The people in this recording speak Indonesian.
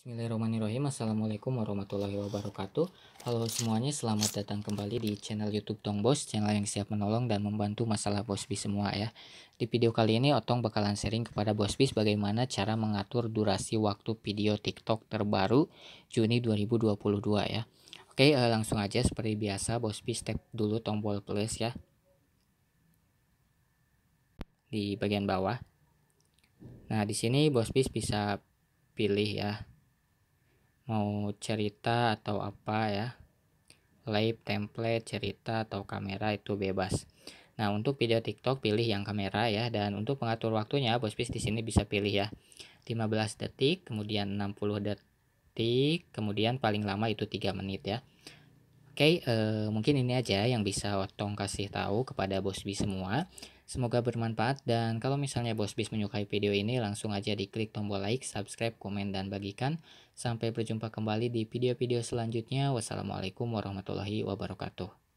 Bismillahirrahmanirrahim Assalamualaikum warahmatullahi wabarakatuh Halo semuanya selamat datang kembali di channel youtube Tong Bos Channel yang siap menolong dan membantu masalah Bos Bis semua ya Di video kali ini Otong bakalan sharing kepada Bos Bis Bagaimana cara mengatur durasi waktu video tiktok terbaru Juni 2022 ya Oke eh, langsung aja seperti biasa Bos Bis tap dulu tombol plus ya Di bagian bawah Nah di sini Bos Bis bisa pilih ya mau cerita atau apa ya live template cerita atau kamera itu bebas nah untuk video tiktok pilih yang kamera ya dan untuk pengatur waktunya bos di sini bisa pilih ya 15 detik kemudian 60 detik kemudian paling lama itu 3 menit ya Oke, okay, eh, mungkin ini aja yang bisa Otong kasih tahu kepada Bosbi semua. Semoga bermanfaat dan kalau misalnya Bos Bis menyukai video ini langsung aja diklik tombol like, subscribe, komen, dan bagikan. Sampai berjumpa kembali di video-video selanjutnya. Wassalamualaikum warahmatullahi wabarakatuh.